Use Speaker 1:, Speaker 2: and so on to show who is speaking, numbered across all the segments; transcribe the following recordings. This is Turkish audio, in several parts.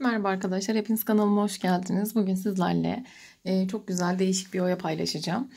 Speaker 1: Merhaba arkadaşlar, hepiniz kanalıma hoş geldiniz. Bugün sizlerle e, çok güzel değişik bir oya paylaşacağım.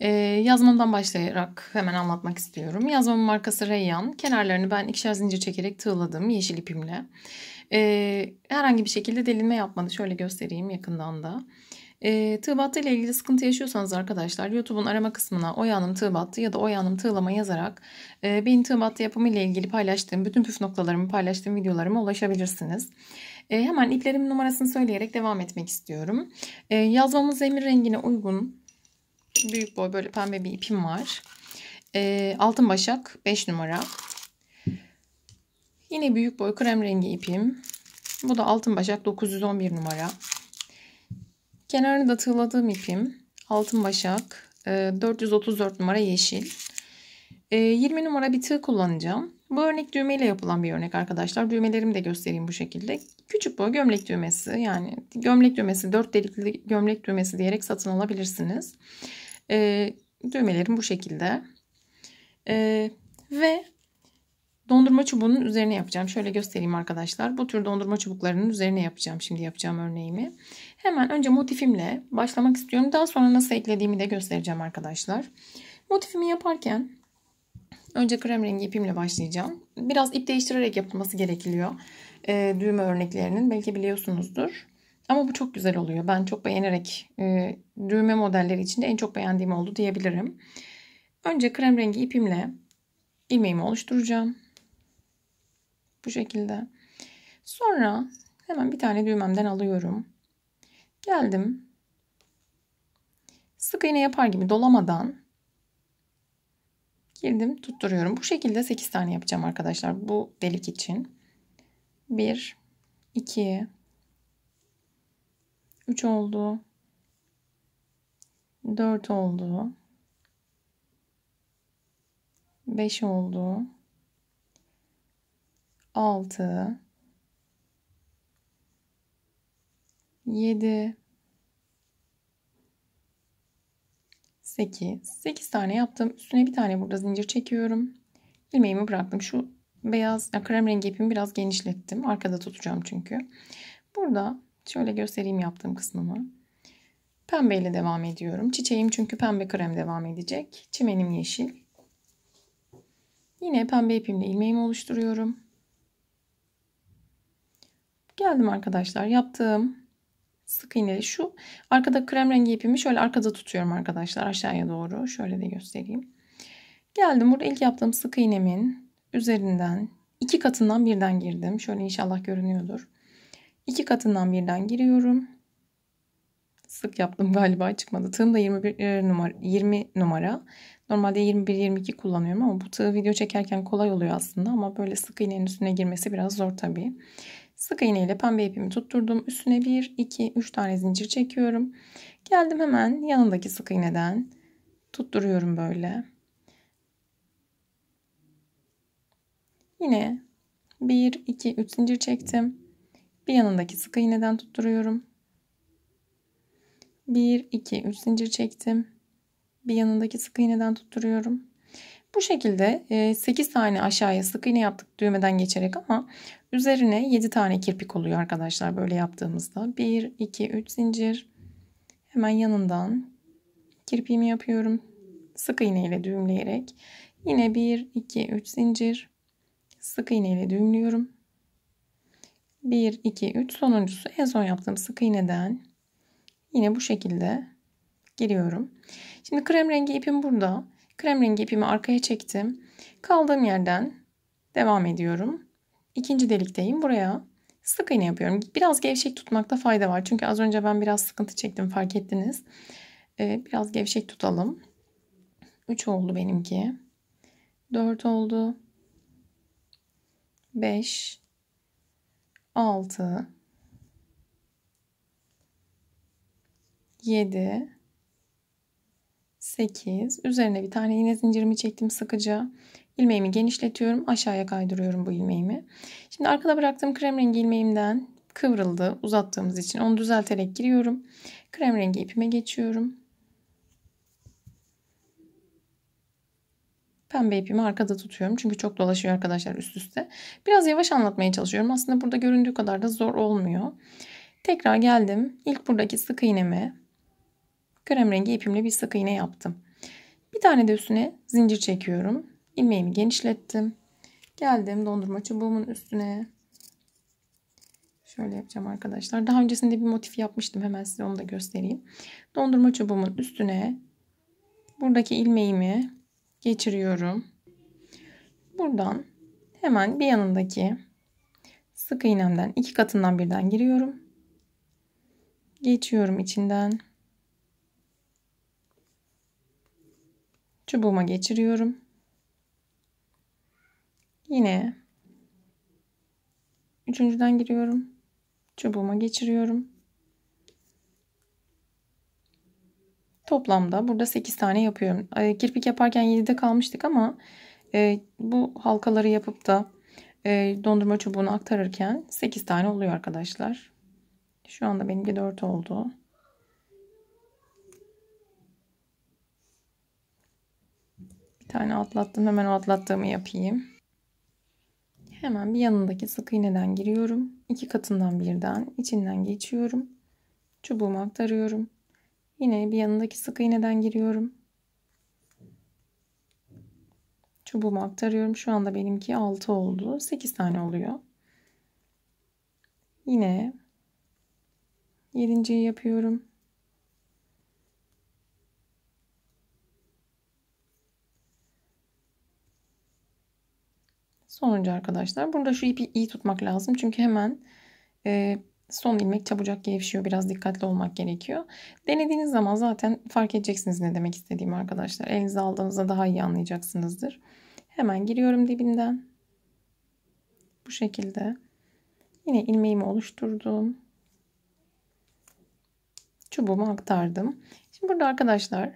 Speaker 1: E, yazmamdan başlayarak hemen anlatmak istiyorum. Yazmamın markası Reyyan. Kenarlarını ben ikişer zincir çekerek tığladım yeşil ipimle. E, herhangi bir şekilde delinme yapmadı. Şöyle göstereyim yakından da. E, tığ battı ile ilgili sıkıntı yaşıyorsanız arkadaşlar YouTube'un arama kısmına Oya Hanım tığ battı ya da Oya Hanım tığlama yazarak e, benim tığ battı yapımı ile ilgili paylaştığım bütün püf noktalarımı paylaştığım videolarıma ulaşabilirsiniz. E, hemen iplerimin numarasını söyleyerek devam etmek istiyorum. E, yazmamın zemin rengine uygun büyük boy böyle pembe bir ipim var. E, altın başak 5 numara. Yine büyük boy krem rengi ipim. Bu da altın başak 911 numara. Kenarını da tığladığım ipim. Altın başak 434 e, numara yeşil. 20 e, numara bir tığ kullanacağım. Bu örnek düğmeyle yapılan bir örnek arkadaşlar. Düğmelerimi de göstereyim bu şekilde. Küçük boy gömlek düğmesi yani gömlek düğmesi dört delikli gömlek düğmesi diyerek satın alabilirsiniz. Ee, düğmelerim bu şekilde. Ee, ve dondurma çubuğunun üzerine yapacağım. Şöyle göstereyim arkadaşlar. Bu tür dondurma çubuklarının üzerine yapacağım. Şimdi yapacağım örneğimi. Hemen önce motifimle başlamak istiyorum. Daha sonra nasıl eklediğimi de göstereceğim arkadaşlar. Motifimi yaparken Önce krem rengi ipimle başlayacağım. Biraz ip değiştirerek yapılması gerekiyor. E, düğme örneklerinin belki biliyorsunuzdur. Ama bu çok güzel oluyor. Ben çok beğenerek e, düğme modelleri içinde en çok beğendiğim oldu diyebilirim. Önce krem rengi ipimle ilmeğimi oluşturacağım. Bu şekilde. Sonra hemen bir tane düğmemden alıyorum. Geldim. Sık iğne yapar gibi dolamadan girdim tutturuyorum. Bu şekilde 8 tane yapacağım arkadaşlar bu delik için. 1, 2, 3 oldu. 4 oldu. 5 oldu. 6 7 8. 8 tane yaptım. Üstüne bir tane burada zincir çekiyorum. Ilmeğimi bıraktım. Şu beyaz krem rengi ipimi biraz genişlettim. Arkada tutacağım çünkü. Burada şöyle göstereyim yaptığım kısmımı. Pembeyle devam ediyorum. Çiçeğim çünkü pembe krem devam edecek. Çimenim yeşil. Yine pembe ipimle ilmeğimi oluşturuyorum. Geldim arkadaşlar. Yaptığım sık iğneli. Şu arkada krem rengi ipimi şöyle arkada tutuyorum arkadaşlar aşağıya doğru. Şöyle de göstereyim. Geldim burada ilk yaptığım sık iğnemin üzerinden iki katından birden girdim. Şöyle inşallah görünüyordur. İki katından birden giriyorum. Sık yaptım galiba çıkmadı. Tığım da 21 e, numara, 20 numara. Normalde 21-22 kullanıyorum ama bu tığ video çekerken kolay oluyor aslında. Ama böyle sık iğnenin üstüne girmesi biraz zor tabii. Sık iğne ile pembe ipimi tutturdum. Üstüne 1, 2, 3 tane zincir çekiyorum. Geldim hemen yanındaki sık iğneden tutturuyorum böyle. Yine 1, 2, 3 zincir çektim. Bir yanındaki sık iğneden tutturuyorum. 1, 2, 3 zincir çektim. Bir yanındaki sık iğneden tutturuyorum. Bu şekilde 8 e, tane aşağıya sık iğne yaptık düğmeden geçerek ama üzerine 7 tane kirpik oluyor arkadaşlar böyle yaptığımızda. 1, 2, 3 zincir hemen yanından kirpiğimi yapıyorum. Sık iğne ile düğümleyerek yine 1, 2, 3 zincir sık iğne ile düğümlüyorum. 1, 2, 3 sonuncusu en son yaptığım sık iğneden yine bu şekilde giriyorum. Şimdi krem rengi ipim burada. Krem rengi ipimi arkaya çektim. Kaldığım yerden devam ediyorum. İkinci delikteyim. Buraya sık iğne yapıyorum. Biraz gevşek tutmakta fayda var. Çünkü az önce ben biraz sıkıntı çektim fark ettiniz. Ee, biraz gevşek tutalım. 3 oldu benimki. 4 oldu. 5 6 7 8. Üzerine bir tane yine zincirimi çektim sıkıca. ilmeğimi genişletiyorum. Aşağıya kaydırıyorum bu ilmeğimi. Şimdi arkada bıraktığım krem rengi ilmeğimden kıvrıldı uzattığımız için. Onu düzelterek giriyorum. Krem rengi ipime geçiyorum. Pembe ipimi arkada tutuyorum. Çünkü çok dolaşıyor arkadaşlar üst üste. Biraz yavaş anlatmaya çalışıyorum. Aslında burada göründüğü kadar da zor olmuyor. Tekrar geldim. İlk buradaki sık iğnemi Krem rengi ipimle bir sık iğne yaptım. Bir tane de üstüne zincir çekiyorum. Ilmeğimi genişlettim. Geldim dondurma çubuğumun üstüne. Şöyle yapacağım arkadaşlar. Daha öncesinde bir motif yapmıştım. Hemen size onu da göstereyim. Dondurma çubuğumun üstüne buradaki ilmeğimi geçiriyorum. Buradan hemen bir yanındaki sık iğnemden iki katından birden giriyorum. Geçiyorum içinden. çubuğuma geçiriyorum. Yine üçüncüden giriyorum. Çubuğuma geçiriyorum. Toplamda burada 8 tane yapıyorum. Kirpik yaparken 7'de kalmıştık ama e, bu halkaları yapıp da e, dondurma çubuğunu aktarırken 8 tane oluyor arkadaşlar. Şu anda benimki 4 oldu. Bir tane atlattım. Hemen o atlattığımı yapayım. Hemen bir yanındaki sık iğneden giriyorum. iki katından birden içinden geçiyorum. Çubuğumu aktarıyorum. Yine bir yanındaki sık iğneden giriyorum. Çubuğumu aktarıyorum. Şu anda benimki 6 oldu. 8 tane oluyor. Yine 7. yapıyorum. Sonuncu arkadaşlar. Burada şu ipi iyi tutmak lazım. Çünkü hemen e, son ilmek çabucak gevşiyor. Biraz dikkatli olmak gerekiyor. Denediğiniz zaman zaten fark edeceksiniz ne demek istediğimi arkadaşlar. Elinize aldığınızda daha iyi anlayacaksınızdır. Hemen giriyorum dibinden. Bu şekilde. Yine ilmeğimi oluşturdum. Çubuğumu aktardım. Şimdi burada arkadaşlar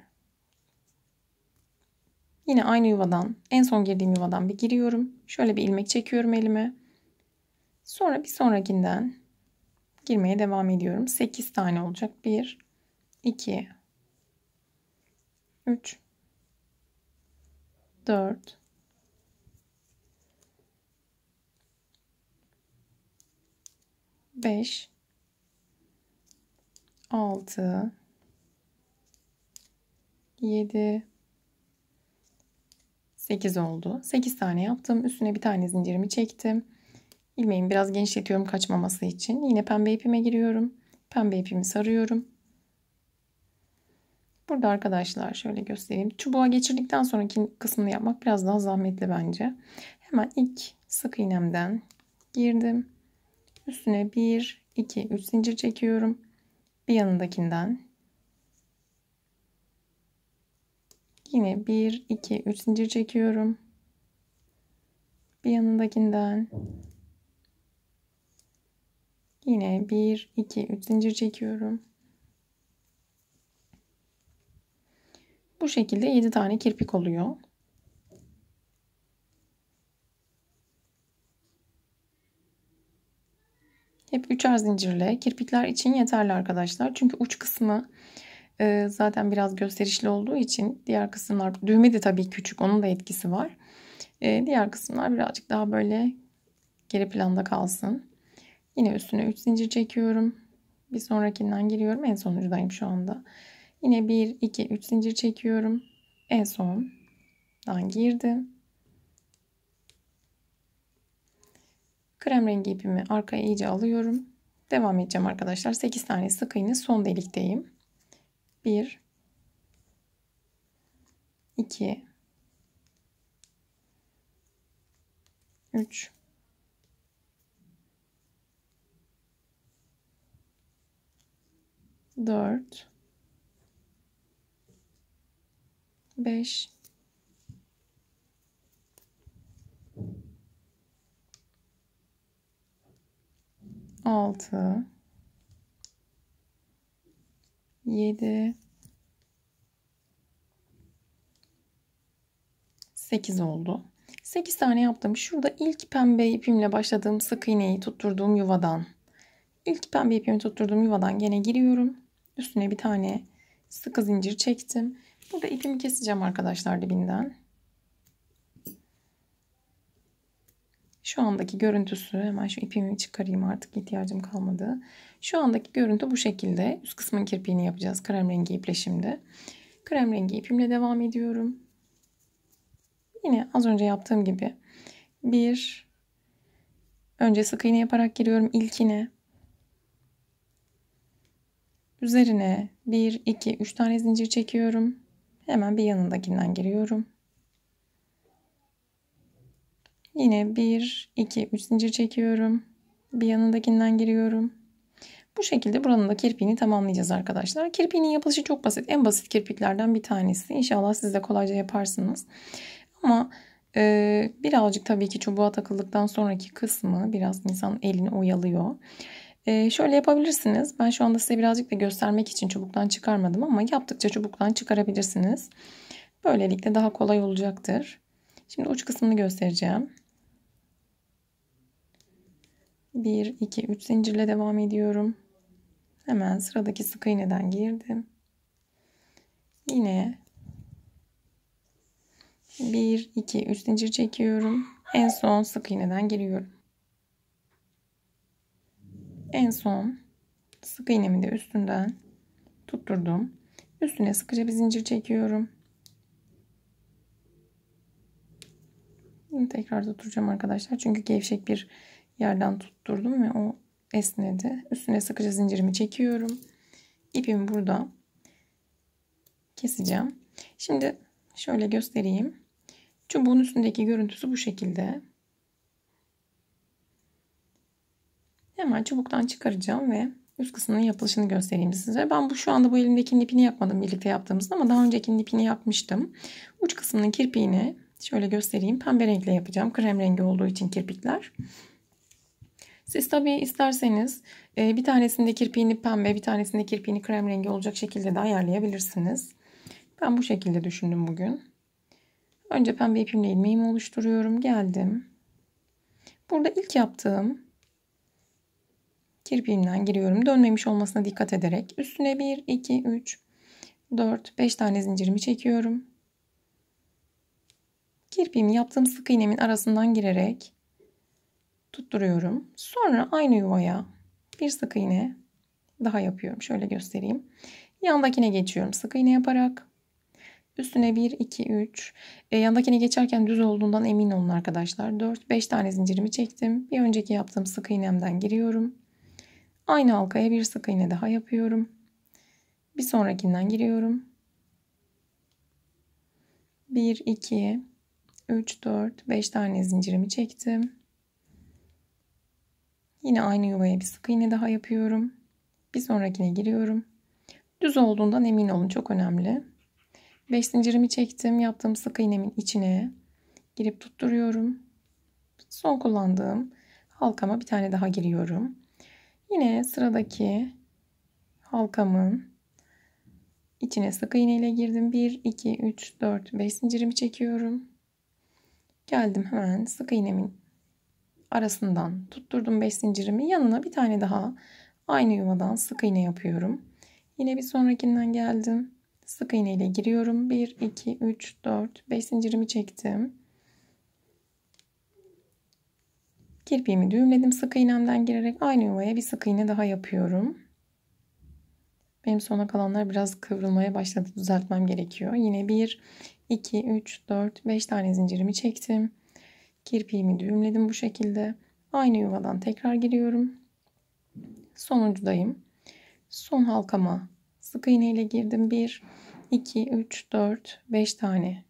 Speaker 1: Yine aynı yuvadan, en son girdiğim yuvadan bir giriyorum. Şöyle bir ilmek çekiyorum elime. Sonra bir sonrakinden girmeye devam ediyorum. 8 tane olacak. 1, 2, 3, 4, 5, 6, 7, 8 oldu. 8 tane yaptım. Üstüne bir tane zincirimi çektim. İlmeğimi biraz genişletiyorum kaçmaması için. Yine pembe ipime giriyorum. Pembe ipimi sarıyorum. Burada arkadaşlar şöyle göstereyim. Çubuğa geçirdikten sonraki kısmını yapmak biraz daha zahmetli bence. Hemen ilk sık iğnemden girdim. Üstüne 1, 2, 3 zincir çekiyorum. Bir yanındakinden Yine 1, 2, 3 zincir çekiyorum. Bir yanındakinden. Yine 1, 2, 3 zincir çekiyorum. Bu şekilde 7 tane kirpik oluyor. Hep üçer zincirle kirpikler için yeterli arkadaşlar. Çünkü uç kısmı e, zaten biraz gösterişli olduğu için diğer kısımlar düğme de tabii küçük onun da etkisi var. E, diğer kısımlar birazcık daha böyle geri planda kalsın. Yine üstüne 3 zincir çekiyorum. Bir sonrakinden giriyorum. En sonuncudayım şu anda. Yine 1, 2, 3 zincir çekiyorum. En sondan girdim. Krem rengi ipimi arkaya iyice alıyorum. Devam edeceğim arkadaşlar. 8 tane sık iğne son delikteyim. 1 2 3 4 5 6 7 8 oldu. 8 tane yaptım. Şurada ilk pembe ipimle başladığım sık iğneyi tutturduğum yuvadan ilk pembe ipimi tutturduğum yuvadan gene giriyorum. Üstüne bir tane sıkı zincir çektim. Burada ipimi keseceğim arkadaşlar dibinden. Şu andaki görüntüsü hemen şu ipimi çıkarayım artık ihtiyacım kalmadı. Şu andaki görüntü bu şekilde. Üst kısmın kirpiğini yapacağız. Krem rengi iple şimdi. Krem rengi ipimle devam ediyorum. Yine az önce yaptığım gibi bir önce sık iğne yaparak giriyorum ilkine. Üzerine bir iki üç tane zincir çekiyorum. Hemen bir yanındakinden giriyorum. Yine 1, 2, 3 zincir çekiyorum. Bir yanındakinden giriyorum. Bu şekilde buranın da kirpiğini tamamlayacağız arkadaşlar. Kirpiğinin yapılışı çok basit. En basit kirpiklerden bir tanesi. İnşallah siz de kolayca yaparsınız. Ama e, birazcık tabii ki çubuğa takıldıktan sonraki kısmı biraz insan elini oyalıyor. E, şöyle yapabilirsiniz. Ben şu anda size birazcık da göstermek için çubuktan çıkarmadım ama yaptıkça çubuktan çıkarabilirsiniz. Böylelikle daha kolay olacaktır. Şimdi uç kısmını göstereceğim. 1, 2, 3 zincirle devam ediyorum. Hemen sıradaki sık iğneden girdim. Yine 1, 2, 3 zincir çekiyorum. En son sık iğneden giriyorum. En son sık iğnemi de üstünden tutturdum. Üstüne sıkıca bir zincir çekiyorum. Tekrar tutturacağım arkadaşlar. Çünkü gevşek bir yerden tutturdum ve o esnedi. Üstüne sıkıca zincirimi çekiyorum. İpimi burada keseceğim. Şimdi şöyle göstereyim. Çubuğun üstündeki görüntüsü bu şekilde. Hemen çubuktan çıkaracağım ve üst kısmının yapılışını göstereyim size. Ben bu şu anda bu elimdeki ipini yapmadım birlikte yaptığımızda ama daha önceki ipini yapmıştım. Uç kısmının kirpiğini şöyle göstereyim. Pembe renkle yapacağım. Krem rengi olduğu için kirpikler. Kirpikler. Siz tabii isterseniz e, bir tanesinde kirpiğini pembe, bir tanesinde kirpiğini krem rengi olacak şekilde de ayarlayabilirsiniz. Ben bu şekilde düşündüm bugün. Önce pembe ipimle ilmeğimi oluşturuyorum. Geldim. Burada ilk yaptığım kirpiğimden giriyorum. Dönmemiş olmasına dikkat ederek üstüne 1, 2, 3, 4, 5 tane zincirimi çekiyorum. Kirpiğimi yaptığım sık iğnemin arasından girerek tutturuyorum. Sonra aynı yuvaya bir sık iğne daha yapıyorum. Şöyle göstereyim. Yandakine geçiyorum sık iğne yaparak. Üstüne 1, 2, 3. E, yandakine geçerken düz olduğundan emin olun arkadaşlar. 4, 5 tane zincirimi çektim. Bir önceki yaptığım sık iğnemden giriyorum. Aynı halkaya bir sık iğne daha yapıyorum. Bir sonrakinden giriyorum. 1, 2, 3, 4, 5 tane zincirimi çektim. Yine aynı yuvaya bir sık iğne daha yapıyorum. Bir sonrakine giriyorum. Düz olduğundan emin olun çok önemli. 5 zincirimi çektim. Yaptığım sık iğnemin içine girip tutturuyorum. Son kullandığım halkama bir tane daha giriyorum. Yine sıradaki halkamın içine sık iğne ile girdim. 1, 2, 3, 4, 5 zincirimi çekiyorum. Geldim hemen sık iğnemin arasından tutturdum 5 zincirimi. Yanına bir tane daha aynı yuvadan sık iğne yapıyorum. Yine bir sonrakinden geldim. Sık iğne ile giriyorum. 1, 2, 3, 4, 5 zincirimi çektim. Kirpiğimi düğümledim sık iğnemden girerek aynı yuvaya bir sık iğne daha yapıyorum. Benim sona kalanlar biraz kıvrılmaya başladı. Düzeltmem gerekiyor. Yine 1, 2, 3, 4, 5 tane zincirimi çektim. Kirpiğimi düğümledim bu şekilde. Aynı yuvadan tekrar giriyorum. Sonuncudayım. Son halkama sık iğne ile girdim. 1, 2, 3, 4, 5 tane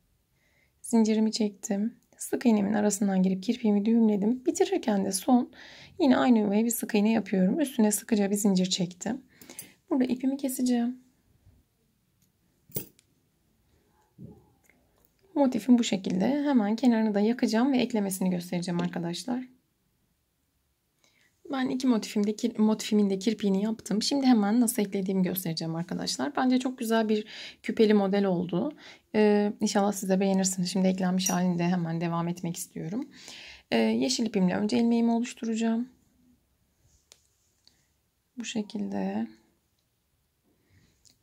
Speaker 1: zincirimi çektim. Sık iğnemin arasından girip kirpiğimi düğümledim. Bitirirken de son yine aynı yuvaya bir sık iğne yapıyorum. Üstüne sıkıca bir zincir çektim. Burada ipimi keseceğim. Motifim bu şekilde. Hemen kenarını da yakacağım ve eklemesini göstereceğim arkadaşlar. Ben iki motifimde, motifimin de kirpiğini yaptım. Şimdi hemen nasıl eklediğimi göstereceğim arkadaşlar. Bence çok güzel bir küpeli model oldu. Ee, inşallah siz beğenirsiniz. Şimdi eklenmiş halinde hemen devam etmek istiyorum. Ee, yeşil ipimle önce ilmeğimi oluşturacağım. Bu şekilde.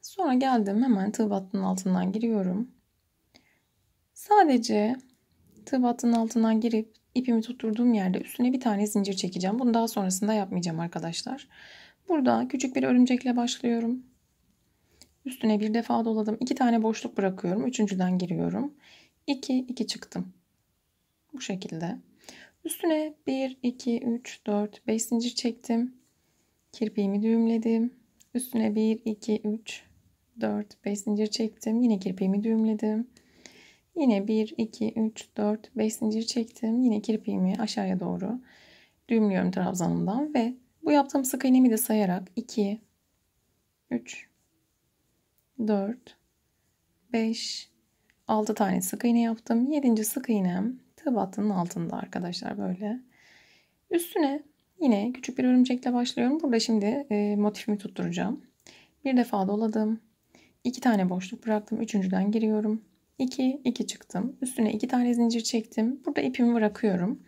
Speaker 1: Sonra geldim hemen tığ battının altından giriyorum. Sadece tığ battının altından girip ipimi tutturduğum yerde üstüne bir tane zincir çekeceğim. Bunu daha sonrasında yapmayacağım arkadaşlar. Burada küçük bir örümcekle başlıyorum. Üstüne bir defa doladım. iki tane boşluk bırakıyorum. Üçüncüden giriyorum. 2, iki çıktım. Bu şekilde. Üstüne bir iki üç dört beş zincir çektim. Kirpiğimi düğümledim. Üstüne bir iki üç dört beş zincir çektim. Yine kirpiğimi düğümledim. Yine 1, 2, 3, 4, 5 zincir çektim. Yine kirpiğimi aşağıya doğru düğümlüyorum trabzanımdan ve bu yaptığım sık iğnemi de sayarak 2, 3, 4, 5, 6 tane sık iğne yaptım. 7. sık iğnem tığ battının altında arkadaşlar böyle. Üstüne yine küçük bir örümcekle başlıyorum. Burada şimdi e, motifimi tutturacağım. Bir defa doladım. 2 tane boşluk bıraktım. Üçüncüden giriyorum. 2, 2 çıktım. Üstüne 2 tane zincir çektim. Burada ipimi bırakıyorum.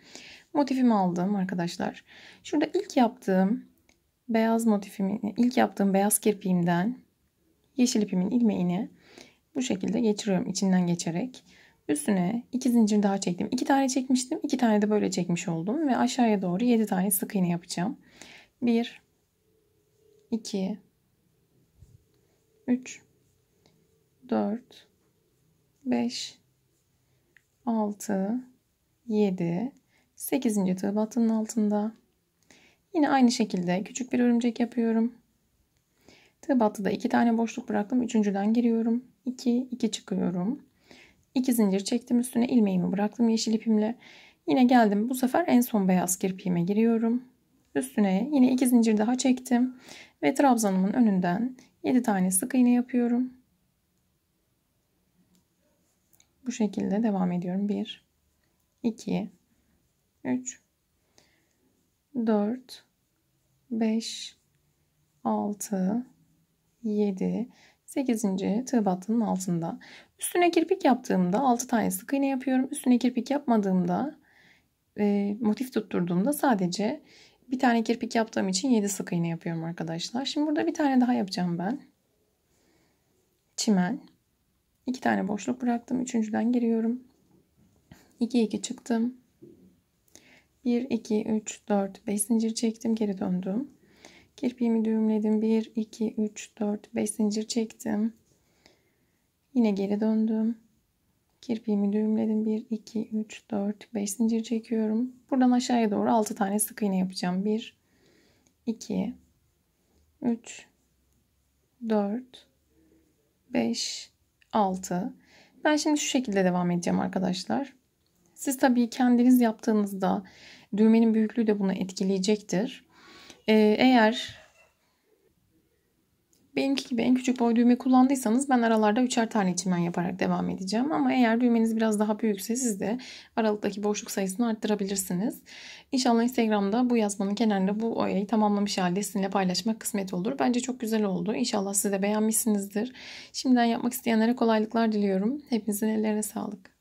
Speaker 1: Motifimi aldım arkadaşlar. Şurada ilk yaptığım beyaz motifimi, ilk yaptığım beyaz kirpiğimden yeşil ipimin ilmeğini bu şekilde geçiriyorum içinden geçerek. Üstüne 2 zincir daha çektim. 2 tane çekmiştim. 2 tane de böyle çekmiş oldum. Ve aşağıya doğru 7 tane sık iğne yapacağım. 1, 2, 3, 4, 5, 6, 7, 8. tığ battının altında. Yine aynı şekilde küçük bir örümcek yapıyorum. Tığ battıda 2 tane boşluk bıraktım. Üçüncüden giriyorum. 2, 2 çıkıyorum. 2 zincir çektim üstüne ilmeğimi bıraktım yeşil ipimle. Yine geldim bu sefer en son beyaz kirpiğime giriyorum. Üstüne yine 2 zincir daha çektim. Ve trabzanımın önünden 7 tane sık iğne yapıyorum. Bu şekilde devam ediyorum. 1, 2, 3, 4, 5, 6, 7, 8. tığ battının altında. Üstüne kirpik yaptığımda 6 tane sık iğne yapıyorum. Üstüne kirpik yapmadığımda e, motif tutturduğumda sadece bir tane kirpik yaptığım için 7 sık iğne yapıyorum arkadaşlar. Şimdi burada bir tane daha yapacağım ben. Çimen. 2 tane boşluk bıraktım. Üçüncüden giriyorum. 2 2 çıktım. 1 2 3 4 5 zincir çektim, geri döndüm. Kirpiğimi düğümledim. 1 2 3 4 5 zincir çektim. Yine geri döndüm. Kirpiğimi düğümledim. 1 2 3 4 5 zincir çekiyorum. Buradan aşağıya doğru 6 tane sık iğne yapacağım. 1 2 3 4 5 6. Ben şimdi şu şekilde devam edeceğim arkadaşlar. Siz tabii kendiniz yaptığınızda düğmenin büyüklüğü de bunu etkileyecektir. Ee, eğer Benimki gibi en küçük boy düğme kullandıysanız ben aralarda üçer tane çimen yaparak devam edeceğim. Ama eğer düğmeniz biraz daha büyükse siz de aralıktaki boşluk sayısını arttırabilirsiniz. İnşallah Instagram'da bu yazmanın kenarında bu oyayı tamamlamış halde sizinle paylaşmak kısmet olur. Bence çok güzel oldu. İnşallah siz de beğenmişsinizdir. Şimdiden yapmak isteyenlere kolaylıklar diliyorum. Hepinizin ellerine sağlık.